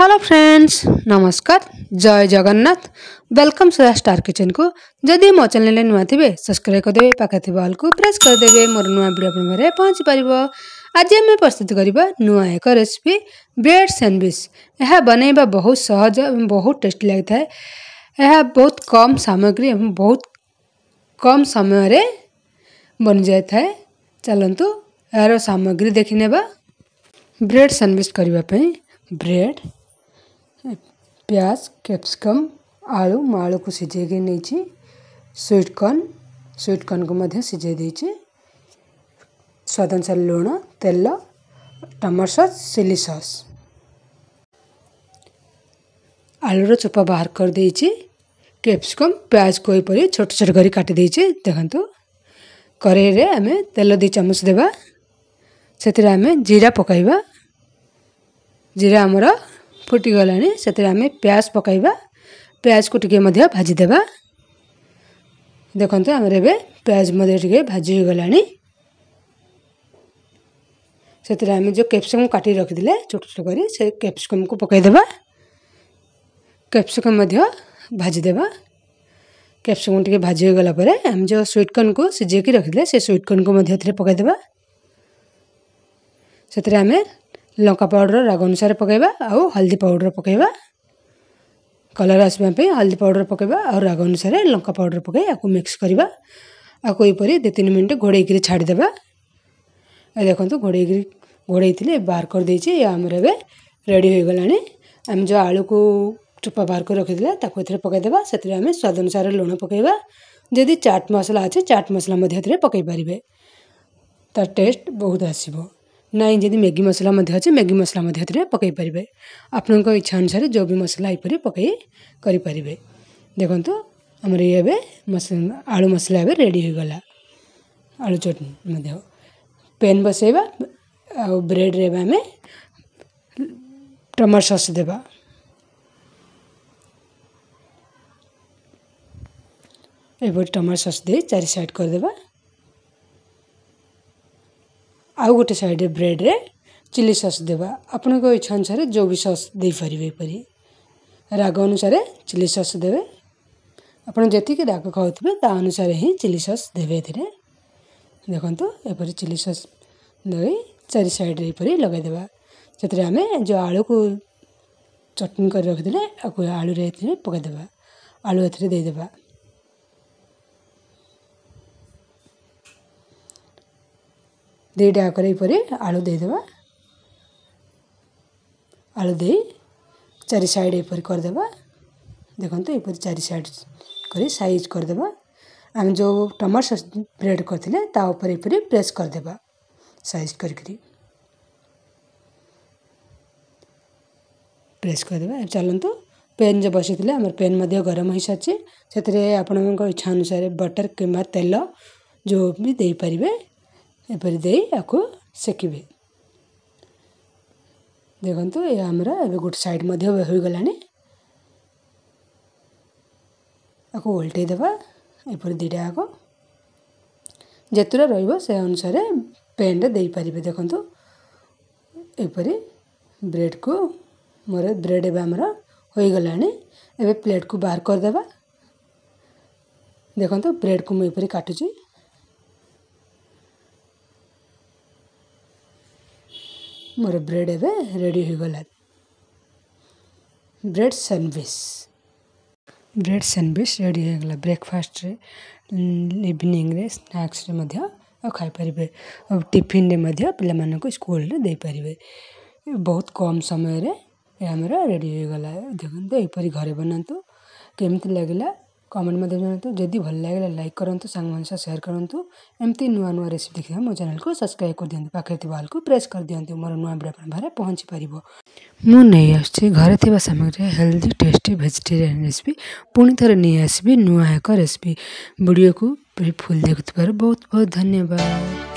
hello friends नमस्कार जय Jagannath welcome Sudha star kitchen को जदि मो चेल नुआ थे सब्सक्राइब करदे पाखे बेल को प्रेस करदे मोर नुआ भिड आप पहुँची पार आज आम प्रस्तुत करवा नुआ एक रेसीपी ब्रेड सैंडविच यह बनवा बहुत सहज एवं बहुत टेस्ट लगी था यह बहुत कम सामग्री बहुत कम समय बन जाए था चलतु यार सामग्री देखने ब्रेड सैंडविच करने ब्रेड प्याज कैप्सिकम आलू मलू को सीझे नहीं स्वीटकर्न स्वीटकर्न को सीझे स्वाद अनुसार लुण तेल टमाटो सस् चिली सस् आलूर चोपा बाहर कर कैप्सिकम प्याज को यहपर छोट छोट कर देखु कड़ाई में आम तेल दी चमच देवा से आम जीरा पकड़ जीरा आमरा फुटिगला से आम प्याज पकाइबा प्याज को टिके भाजीदे देखते आम प्याज मैं भाजला से आम जो कैप्सिकम का रखी छोट छोट कर कैप्सिकम को पकईदे कैप्सिकम भाजीदे कैप्सिकम टे भाजीगला आम जो स्वीटकर्न को सीझे रखी से स्वीटकर्न को पकईदे से आम लंका पाउडर राग अनुसार पकेबा आ हल्दी पाउडर पकेबा कलर आसवाप हल्दी पाउडर पकेबा आ राग अनुसार लंका पाउडर पकई आपको मिक्स करवा आपको यहपर दु तीन मिनट घोड़ेक छाड़ीदे देखो घोड़े घोड़े बाहर करदे आमर एवं रेडी हो गलाम जो आलू को चोपा बाहर कर रखी थे पकईदे से आम स्वाद अनुसार लुण पकईवा जदि चाट मसला अच्छे चाट मसला पकई पारे तार टेस्ट बहुत आसो ना जी मैगी मसला अच्छे मैगी मसला पकई पारे आपण इच्छा अनुसार जो भी मसला यहपर पकईपरें देखो आमर ये आलु मसला एवं रेडीगला आलु चटनी पेन बस आ ब्रेड्रे आम टमाटो सस् दे टमाटो सस दे चार सैड करदे ଆଉ ଗୋଟେ ସାଇଡ଼୍ରେ ବ୍ରେଡ଼୍ରେ ଚିଲି ସସ୍ ଦେବା ଆପଣଙ୍କ ଇଚ୍ଛା ଅନୁସାରେ ଯେଉଁ ବି ସସ୍ ଦେଇପାରିବେ ଏପରି ରାଗ ଅନୁସାରେ ଚିଲି ସସ୍ ଦେବେ ଆପଣ ଯେତିକି ରାଗ ଖାଉଥିବେ ତା ଅନୁସାରେ ହିଁ ଚିଲି ସସ୍ ଦେବେ ଏଥିରେ ଦେଖନ୍ତୁ ଏପରି ଚିଲି ସସ୍ ଦେଇ ଚାରି ସାଇଡ଼୍ରେ ଏପରି ଲଗାଇଦେବା ସେଥିରେ ଆମେ ଯେଉଁ ଆଳୁକୁ ଚଟଣି କରି ରଖିଥିଲେ ଆକୁ ଆଳୁରେ ଏଥିରେ ପକାଇଦେବା ଆଳୁ ଏଥିରେ ଦେଇଦେବା ଦୁଇଟା ଆକାର ଏହିପରି ଆଳୁ ଦେଇଦେବା ଆଳୁ ଦେଇ ଚାରି ସାଇଡ଼୍ ଏହିପରି କରିଦେବା ଦେଖନ୍ତୁ ଏହିପରି ଚାରି ସାଇଡ଼୍ କରି ସାଇଜ୍ କରିଦେବା ଆମେ ଯେଉଁ ଟମାଟୋ ସସ୍ ବ୍ରେଡ଼୍ କରିଥିଲେ ତା ଉପରେ ଏହିପରି ପ୍ରେସ୍ କରିଦେବା ସାଇଜ୍ କରିକିରି ପ୍ରେସ୍ କରିଦେବା ଚାଲନ୍ତୁ ପେନ୍ ଯେଉଁ ବସିଥିଲେ ଆମର ପେନ୍ ମଧ୍ୟ ଗରମ ହୋଇସାରିଛି ସେଥିରେ ଆପଣମାନଙ୍କ ଇଚ୍ଛା ଅନୁସାରେ ବଟର୍ କିମ୍ବା ତେଲ ଯେଉଁ ବି ଦେଇପାରିବେ ଏପରି ଦେଇ ୟାକୁ ସେକିବେ ଦେଖନ୍ତୁ ଏହା ଆମର ଏବେ ଗୋଟେ ସାଇଡ଼୍ ମଧ୍ୟ ହୋଇଗଲାଣି ୟାକୁ ଓଲଟେଇ ଦେବା ଏପରି ଦୁଇଟା ଯାକ ଯେତେଟା ରହିବ ସେ ଅନୁସାରେ ପେନ୍ରେ ଦେଇପାରିବେ ଦେଖନ୍ତୁ ଏପରି ବ୍ରେଡ଼କୁ ମୋର ବ୍ରେଡ଼ ଏବେ ଆମର ହୋଇଗଲାଣି ଏବେ ପ୍ଲେଟ୍କୁ ବାହାର କରିଦେବା ଦେଖନ୍ତୁ ବ୍ରେଡ଼କୁ ମୁଁ ଏପରି କାଟୁଛି ମୋର ବ୍ରେଡ଼୍ ଏବେ ରେଡ଼ି ହୋଇଗଲାଣି bread sandwich bread sandwich ready ହୋଇଗଲା ବ୍ରେକଫାଷ୍ଟରେ ଇଭିନିଂରେ ସ୍ନାକ୍ସରେ ମଧ୍ୟ ଆଉ ଖାଇପାରିବେ ଆଉ ଟିଫିନ୍ରେ ମଧ୍ୟ ପିଲାମାନଙ୍କୁ ସ୍କୁଲରେ ଦେଇପାରିବେ ବହୁତ କମ୍ ସମୟରେ ଆମର ରେଡ଼ି ହୋଇଗଲା ଦେଖନ୍ତୁ ଏହିପରି ଘରେ ବନାନ୍ତୁ କେମିତି ଲାଗିଲା କମେଣ୍ଟ ମଧ୍ୟ ଜଣାନ୍ତୁ ଯଦି ଭଲ ଲାଗିଲା ଲାଇକ୍ କରନ୍ତୁ ସାଙ୍ଗମାନଙ୍କ ସହ ସେୟାର କରନ୍ତୁ ଏମିତି ନୂଆ ନୂଆ ରେସିପି ଦେଖିବା ମୋ ଚ୍ୟାନେଲକୁ ସବସ୍କ୍ରାଇବ୍ କରିଦିଅନ୍ତୁ ପାଖରେ ଥିବା ଅଲ୍କୁ ପ୍ରେସ୍ କରିଦିଅନ୍ତୁ ମୋର ନୂଆ ଭିଡ଼ିଓ ଆପଣଙ୍କ ପହଞ୍ଚିପାରିବ ମୁଁ ନେଇ ଆସୁଛି ଘରେ ଥିବା ସାମଗ୍ରୀରେ ହେଲ୍ଦି ଟେଷ୍ଟି ଭେଜିଟେରିଆନ୍ ରେସିପି ପୁଣି ଥରେ ନେଇ ଆସିବି ନୂଆ ଏକ ରେସିପି ଭିଡ଼ିଓକୁ ଫୁଲ୍ ଦେଖୁଥିବାରୁ ବହୁତ ବହୁତ ଧନ୍ୟବାଦ